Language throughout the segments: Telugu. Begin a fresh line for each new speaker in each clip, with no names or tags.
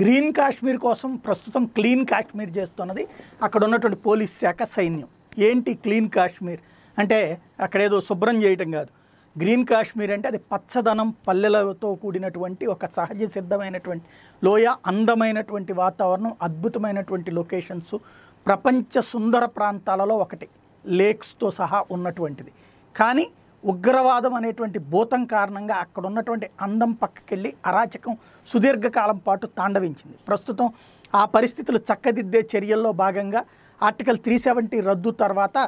గ్రీన్ కాశ్మీర్ కోసం ప్రస్తుతం క్లీన్ కాశ్మీర్ చేస్తున్నది అక్కడ ఉన్నటువంటి పోలీస్ శాఖ సైన్యం ఏంటి క్లీన్ కాశ్మీర్ అంటే అక్కడేదో శుభ్రం చేయటం కాదు గ్రీన్ కాశ్మీర్ అంటే అది పచ్చదనం పల్లెలతో కూడినటువంటి ఒక సహజ సిద్ధమైనటువంటి లోయ అందమైనటువంటి వాతావరణం అద్భుతమైనటువంటి లొకేషన్స్ ప్రపంచ సుందర ప్రాంతాలలో ఒకటి లేక్స్తో సహా ఉన్నటువంటిది కానీ ఉగ్రవాదం అనేటువంటి భూతం కారణంగా అక్కడ ఉన్నటువంటి అందం పక్కకెళ్ళి అరాచకం సుదీర్ఘకాలం పాటు తాండవించింది ప్రస్తుతం ఆ పరిస్థితులు చక్కదిద్దే చర్యల్లో భాగంగా ఆర్టికల్ త్రీ సెవెంటీ రద్దు తర్వాత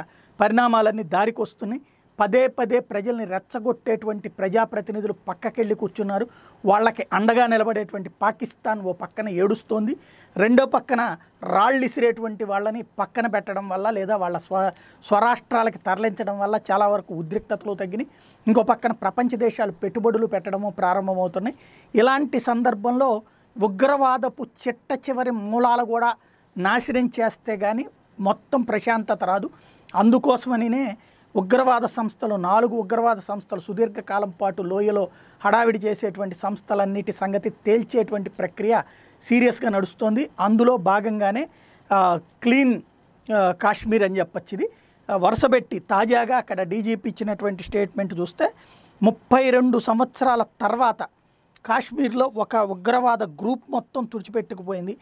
పరిణామాలన్నీ దారికొస్తున్నాయి పదే పదే ప్రజల్ని రెచ్చగొట్టేటువంటి ప్రజాప్రతినిధులు పక్కకెళ్ళి కూర్చున్నారు వాళ్ళకి అండగా నిలబడేటువంటి పాకిస్తాన్ ఓ పక్కన ఏడుస్తోంది రెండో పక్కన రాళ్ళిసిరేటువంటి వాళ్ళని పక్కన పెట్టడం వల్ల లేదా వాళ్ళ స్వ స్వరాష్ట్రాలకి తరలించడం వల్ల చాలా వరకు ఉద్రిక్తతలు తగ్గినాయి ఇంకో పక్కన ప్రపంచ దేశాలు పెట్టుబడులు పెట్టడము ప్రారంభమవుతున్నాయి ఇలాంటి సందర్భంలో ఉగ్రవాదపు చిట్ట చివరి మూలాలు కూడా నాశనం చేస్తే కానీ మొత్తం ప్రశాంతత రాదు అందుకోసమనినే ఉగ్రవాద సంస్థలు నాలుగు ఉగ్రవాద సంస్థలు సుదీర్ఘకాలం పాటు లోయలో హడావిడి చేసేటువంటి సంస్థలన్నిటి సంగతి తేల్చేటువంటి ప్రక్రియ సీరియస్గా నడుస్తోంది అందులో భాగంగానే క్లీన్ కాశ్మీర్ అని చెప్పచ్చిది ఇది వరుసబెట్టి తాజాగా అక్కడ డీజీపీ ఇచ్చినటువంటి స్టేట్మెంట్ చూస్తే ముప్పై రెండు సంవత్సరాల తర్వాత కాశ్మీర్లో ఒక ఉగ్రవాద గ్రూప్ మొత్తం తుడిచిపెట్టుకుపోయింది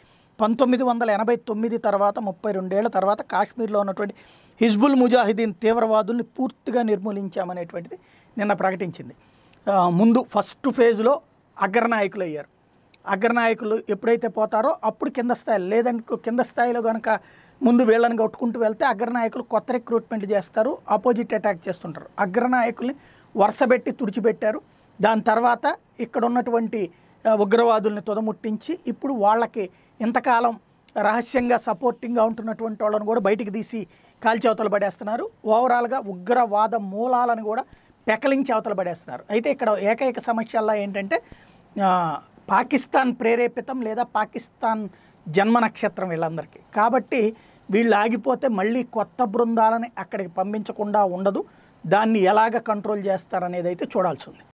పంతొమ్మిది వందల ఎనభై తొమ్మిది తర్వాత ముప్పై రెండేళ్ల తర్వాత కాశ్మీర్లో ఉన్నటువంటి హిజ్బుల్ ముజాహిదీన్ తీవ్రవాదుల్ని పూర్తిగా నిర్మూలించామనేటువంటిది నిన్న ప్రకటించింది ముందు ఫస్ట్ ఫేజ్లో అగ్రనాయకులు అయ్యారు అగ్రనాయకులు ఎప్పుడైతే పోతారో అప్పుడు కింద స్థాయి లేదంటే కింద స్థాయిలో కనుక ముందు వీళ్ళని కొట్టుకుంటూ వెళ్తే అగ్రనాయకులు కొత్త రిక్రూట్మెంట్ చేస్తారు ఆపోజిట్ అటాక్ చేస్తుంటారు అగ్రనాయకుల్ని వరుసబెట్టి తుడిచిపెట్టారు దాని తర్వాత ఇక్కడ ఉన్నటువంటి ఉగ్రవాదుల్ని తొదముట్టించి ఇప్పుడు వాళ్ళకి ఇంతకాలం రహస్యంగా సపోర్టింగ్గా ఉంటున్నటువంటి వాళ్ళని కూడా బయటికి తీసి కాల్చేవతలు పడేస్తున్నారు ఓవరాల్గా ఉగ్రవాద మూలాలను కూడా పెకలించి అవతలు పడేస్తున్నారు అయితే ఇక్కడ ఏకైక సమస్యల్లో ఏంటంటే పాకిస్తాన్ ప్రేరేపితం లేదా పాకిస్తాన్ జన్మ నక్షత్రం వీళ్ళందరికీ కాబట్టి వీళ్ళు ఆగిపోతే మళ్ళీ కొత్త బృందాలని అక్కడికి పంపించకుండా ఉండదు దాన్ని ఎలాగ కంట్రోల్ చేస్తారనేది అయితే చూడాల్సి ఉంది